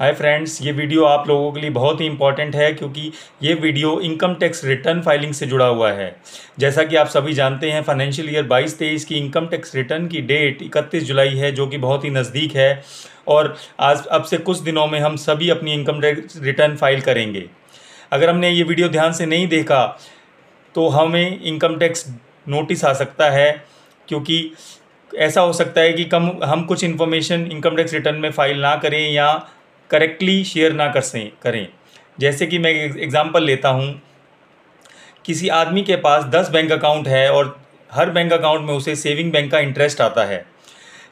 hi friends ये video आप लोगों के लिए बहुत ही इंपॉर्टेंट है क्योंकि ये video income tax return filing से जुड़ा हुआ है जैसा कि आप सभी जानते हैं फाइनेंशियल ईयर 22 तेईस की इनकम टैक्स रिटर्न की डेट 31 जुलाई है जो कि बहुत ही नज़दीक है और आज अब से कुछ दिनों में हम सभी अपनी इनकम टैक्स रिटर्न फाइल करेंगे अगर हमने ये वीडियो ध्यान से नहीं देखा तो हमें इनकम टैक्स नोटिस आ सकता है क्योंकि ऐसा हो सकता है कि कम हम कुछ इन्फॉर्मेशन इनकम टैक्स रिटर्न में फ़ाइल ना करें या करेक्टली शेयर ना कर सें करें जैसे कि मैं एग्ज़ाम्पल लेता हूँ किसी आदमी के पास दस बैंक अकाउंट है और हर बैंक अकाउंट में उसे सेविंग बैंक का इंटरेस्ट आता है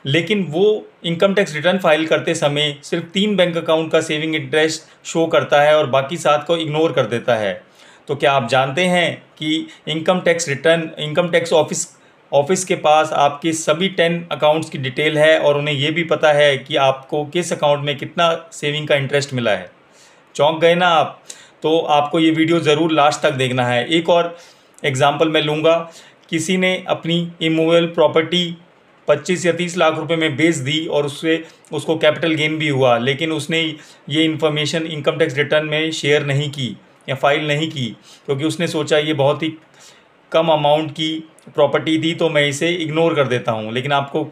लेकिन वो इनकम टैक्स रिटर्न फाइल करते समय सिर्फ तीन बैंक अकाउंट का सेविंग इंटरेस्ट शो करता है और बाकी सात को इग्नोर कर देता है तो क्या आप जानते हैं कि income tax return income tax office office के पास आपके सभी टेन अकाउंट्स की डिटेल है और उन्हें यह भी पता है कि आपको किस अकाउंट में कितना सेविंग का इंटरेस्ट मिला है चौंक गए ना आप तो आपको ये वीडियो ज़रूर लास्ट तक देखना है एक और एग्ज़ाम्पल मैं लूँगा किसी ने अपनी इमोबल प्रॉपर्टी पच्चीस या तीस लाख रुपए में बेच दी और उससे उसको कैपिटल गेन भी हुआ लेकिन उसने ये इन्फॉर्मेशन इनकम टैक्स रिटर्न में शेयर नहीं की या फाइल नहीं की क्योंकि उसने सोचा ये बहुत ही कम अमाउंट की प्रॉपर्टी थी तो मैं इसे इग्नोर कर देता हूँ लेकिन आपको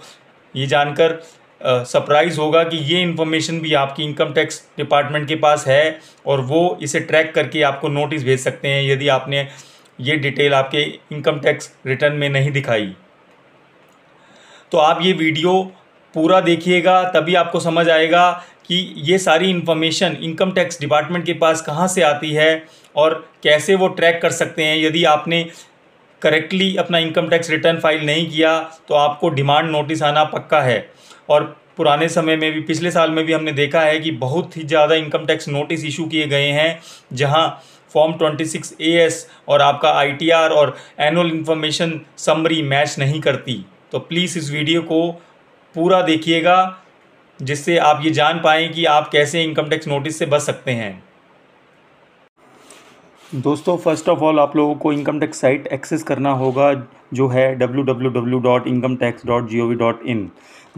ये जानकर सरप्राइज़ होगा कि ये इन्फॉर्मेशन भी आपकी इनकम टैक्स डिपार्टमेंट के पास है और वो इसे ट्रैक करके आपको नोटिस भेज सकते हैं यदि आपने ये डिटेल आपके इनकम टैक्स रिटर्न में नहीं दिखाई तो आप ये वीडियो पूरा देखिएगा तभी आपको समझ आएगा कि ये सारी इन्फॉर्मेशन इनकम टैक्स डिपार्टमेंट के पास कहाँ से आती है और कैसे वो ट्रैक कर सकते हैं यदि आपने करेक्टली अपना इनकम टैक्स रिटर्न फाइल नहीं किया तो आपको डिमांड नोटिस आना पक्का है और पुराने समय में भी पिछले साल में भी हमने देखा है कि बहुत ही ज़्यादा इनकम टैक्स नोटिस इशू किए गए हैं जहां फॉर्म 26 एएस और आपका आईटीआर और एनुअल इन्फॉर्मेशन समरी मैच नहीं करती तो प्लीज़ इस वीडियो को पूरा देखिएगा जिससे आप ये जान पाएँ कि आप कैसे इनकम टैक्स नोटिस से बच सकते हैं दोस्तों फर्स्ट ऑफ ऑल आप लोगों को इनकम टैक्स साइट एक्सेस करना होगा जो है www.incometax.gov.in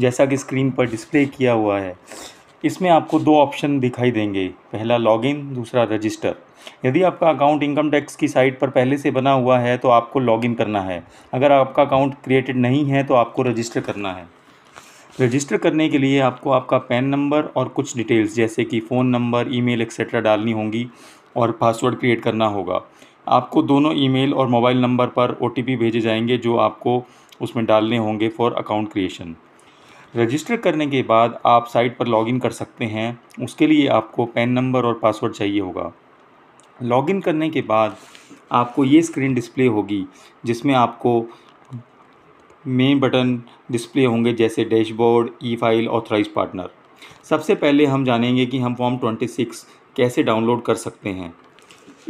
जैसा कि स्क्रीन पर डिस्प्ले किया हुआ है इसमें आपको दो ऑप्शन दिखाई देंगे पहला लॉगिन दूसरा रजिस्टर यदि आपका अकाउंट इनकम टैक्स की साइट पर पहले से बना हुआ है तो आपको लॉगिन करना है अगर आपका अकाउंट क्रिएटेड नहीं है तो आपको रजिस्टर करना है रजिस्टर करने के लिए आपको आपका पैन नंबर और कुछ डिटेल्स जैसे कि फ़ोन नंबर ईमेल एक्सेट्रा डालनी होंगी और पासवर्ड क्रिएट करना होगा आपको दोनों ईमेल और मोबाइल नंबर पर ओ भेजे जाएंगे जो आपको उसमें डालने होंगे फॉर अकाउंट क्रिएशन रजिस्टर करने के बाद आप साइट पर लॉगिन कर सकते हैं उसके लिए आपको पैन नंबर और पासवर्ड चाहिए होगा लॉगिन करने के बाद आपको ये स्क्रीन डिस्प्ले होगी जिसमें आपको मेन बटन डिस्प्ले होंगे जैसे dashboard e file authorise partner सबसे पहले हम जानेंगे कि हम फॉर्म 26 कैसे डाउनलोड कर सकते हैं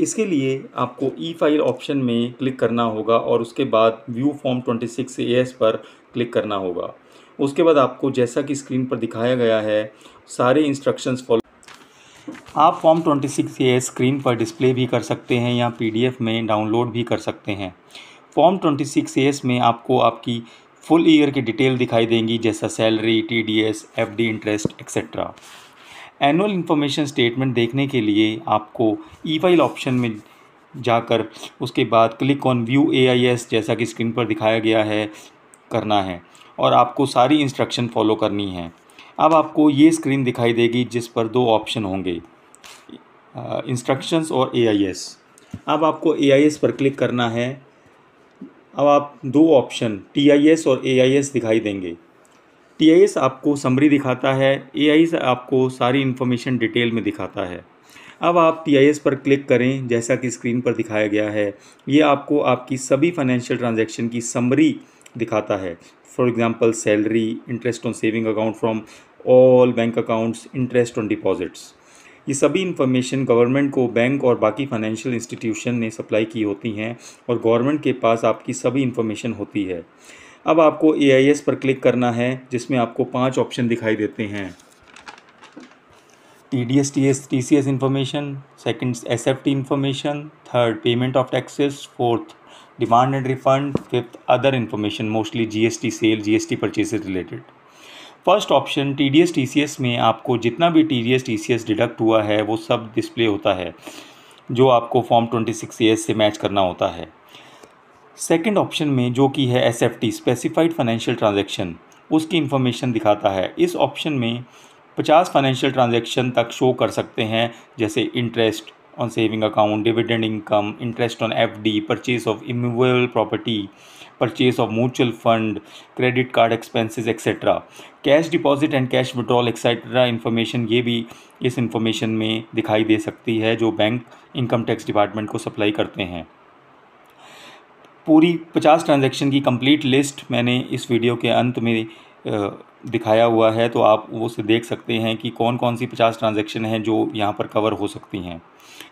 इसके लिए आपको ई फाइल ऑप्शन में क्लिक करना होगा और उसके बाद व्यू फॉर्म 26 एस पर क्लिक करना होगा उसके बाद आपको जैसा कि स्क्रीन पर दिखाया गया है सारे इंस्ट्रक्शंस फॉलो आप फॉर्म 26 ए स्क्रीन पर डिस्प्ले भी कर सकते हैं या पीडीएफ में डाउनलोड भी कर सकते हैं फॉर्म 26 ए में आपको आपकी फुल ईयर की डिटेल दिखाई देंगी जैसा salary F D interest etcetera annual information statement देखने के लिए आपको ई फाइल ऑप्शन में जाकर उसके बाद click on view A I S जैसा कि स्क्रीन पर दिखाया गया है करना है और आपको सारी इंस्ट्रक्शन फॉलो करनी है अब आपको ये स्क्रीन दिखाई देगी जिस पर दो ऑप्शन होंगे इंस्ट्रक्शंस और ए आई एस अब आपको ए आई एस पर क्लिक करना है अब आप दो ऑप्शन टी आई एस और ए आई एस दिखाई देंगे टी आपको समरी दिखाता है ए आपको सारी इन्फॉर्मेशन डिटेल में दिखाता है अब आप टी पर क्लिक करें जैसा कि स्क्रीन पर दिखाया गया है ये आपको आपकी सभी फाइनेंशियल ट्रांजैक्शन की समरी दिखाता है for example salary interest on saving account from all bank accounts interest on deposits ये सभी इन्फॉर्मेशन गवर्नमेंट को बैंक और बाकी फाइनेंशियल इंस्टीट्यूशन ने सप्लाई की होती हैं और गवर्नमेंट के पास आपकी सभी इन्फॉर्मेशन होती है अब आपको ए पर क्लिक करना है जिसमें आपको पाँच ऑप्शन दिखाई देते हैं T D S T S T C S information second S F T information third payment of taxes fourth demand and refund fifth other information mostly G S T sale G S T purchase related first option T D S T C S में आपको जितना भी T D S T C S deduct हुआ है वो सब display होता है जो आपको form twenty six A S से मैच करना होता है सेकंड ऑप्शन में जो कि है S F T specified financial transaction उसकी इन्फॉर्मेशन दिखाता है इस ऑप्शन में 50 फाइनेंशियल ट्रांजेक्शन तक शो कर सकते हैं जैसे interest on saving account dividend income interest on F D purchase of immovable property purchase of mutual fund credit card expenses etcetera cash deposit and cash withdrawal etcetera information ये भी इस information में दिखाई दे सकती है जो बैंक इनकम टैक्स डिपार्टमेंट को supply करते हैं पूरी पचास ट्रांजैक्शन की कंप्लीट लिस्ट मैंने इस वीडियो के अंत में दिखाया हुआ है तो आप उसे देख सकते हैं कि कौन कौन सी पचास ट्रांजैक्शन हैं जो यहाँ पर कवर हो सकती हैं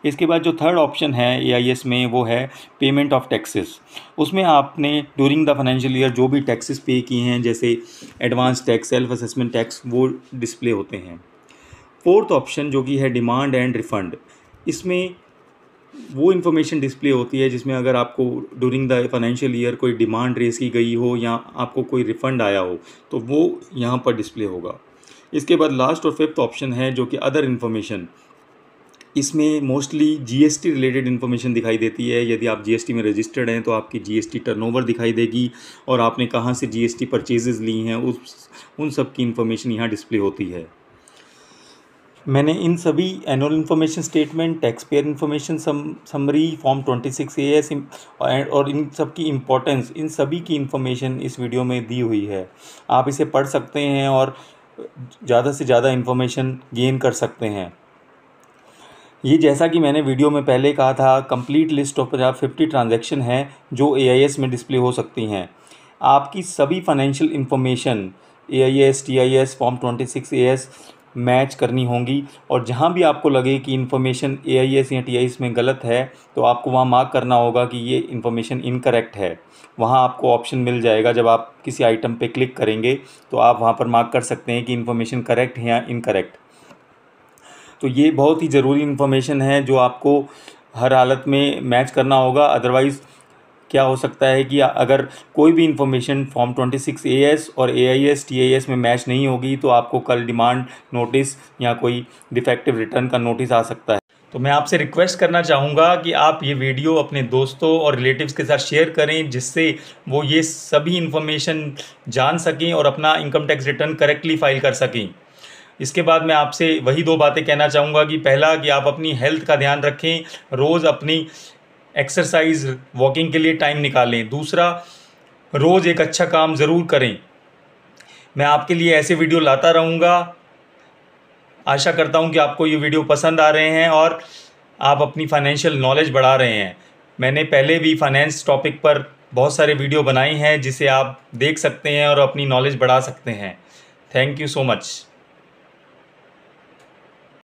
इसके बाद जो थर्ड ऑप्शन है ए में वो है पेमेंट ऑफ टैक्सेस उसमें आपने ड्यूरिंग द फाइनेंशियल ईयर जो भी टैक्सेस पे किए हैं जैसे advance tax self assessment tax वो डिस्प्ले होते हैं फोर्थ ऑप्शन जो कि है डिमांड एंड रिफ़ंड इसमें वो इन्फॉर्मेशन डिस्प्ले होती है जिसमें अगर आपको डूरिंग द फाइनेंशियल ईयर कोई डिमांड रेस की गई हो या आपको कोई रिफ़ंड आया हो तो वो यहाँ पर डिस्प्ले होगा इसके बाद लास्ट और फिफ्थ ऑप्शन है जो कि अदर इन्फॉर्मेशन इसमें मोस्टली जीएसटी रिलेटेड इन्फॉर्मेशन दिखाई देती है यदि आप जीएसटी में रजिस्टर्ड हैं तो आपकी जीएसटी टर्नओवर दिखाई देगी और आपने कहाँ से जीएसटी परचेजेज ली हैं उस उन सब की इन्फॉर्मेशन यहाँ डिस्प्ले होती है मैंने इन सभी annual information statement taxpayer information summary form twenty six A S और इन सब की इम्पोर्टेंस इन सभी की इन्फॉर्मेशन इस वीडियो में दी हुई है आप इसे पढ़ सकते हैं और ज़्यादा से ज़्यादा इन्फॉर्मेशन गेन कर सकते हैं ये जैसा कि मैंने वीडियो में पहले कहा था complete list of Punjab fifty transaction है जो ए में डिस्प्ले हो सकती हैं आपकी सभी financial information A I S T I S form twenty six A S match करनी होंगी और जहाँ भी आपको लगे कि इन्फॉर्मेशन ए आई एस या टी आई एस में गलत है तो आपको वहाँ मार्क करना होगा कि ये इन्फॉर्मेशन इनकरेक्ट है वहाँ आपको ऑप्शन मिल जाएगा जब आप किसी आइटम पे क्लिक करेंगे तो आप वहाँ पर मार्क कर सकते हैं कि इन्फॉर्मेशन करेक्ट है या इनकरेक्ट तो ये बहुत ही ज़रूरी इन्फॉर्मेशन है जो आपको हर हालत में मैच करना होगा अदरवाइज़ क्या हो सकता है कि अगर कोई भी information form twenty six A S और A I S T I S में मैच नहीं होगी तो आपको कल डिमांड नोटिस या कोई डिफेक्टिव रिटर्न का नोटिस आ सकता है तो मैं आपसे रिक्वेस्ट करना चाहूँगा कि आप ये वीडियो अपने दोस्तों और रिलेटिव्स के साथ शेयर करें जिससे वो ये सभी इन्फॉर्मेशन जान सकें और अपना income tax return correctly file कर सकें इसके बाद मैं आपसे वही दो बातें कहना चाहूँगा कि पहला कि आप अपनी हेल्थ का ध्यान रखें रोज़ अपनी एक्सरसाइज वॉकिंग के लिए टाइम निकालें दूसरा रोज़ एक अच्छा काम ज़रूर करें मैं आपके लिए ऐसे वीडियो लाता रहूँगा आशा करता हूँ कि आपको ये वीडियो पसंद आ रहे हैं और आप अपनी फाइनेंशियल नॉलेज बढ़ा रहे हैं मैंने पहले भी फाइनेंस टॉपिक पर बहुत सारे वीडियो बनाई हैं जिसे आप देख सकते हैं और अपनी नॉलेज बढ़ा सकते हैं थैंक यू सो मच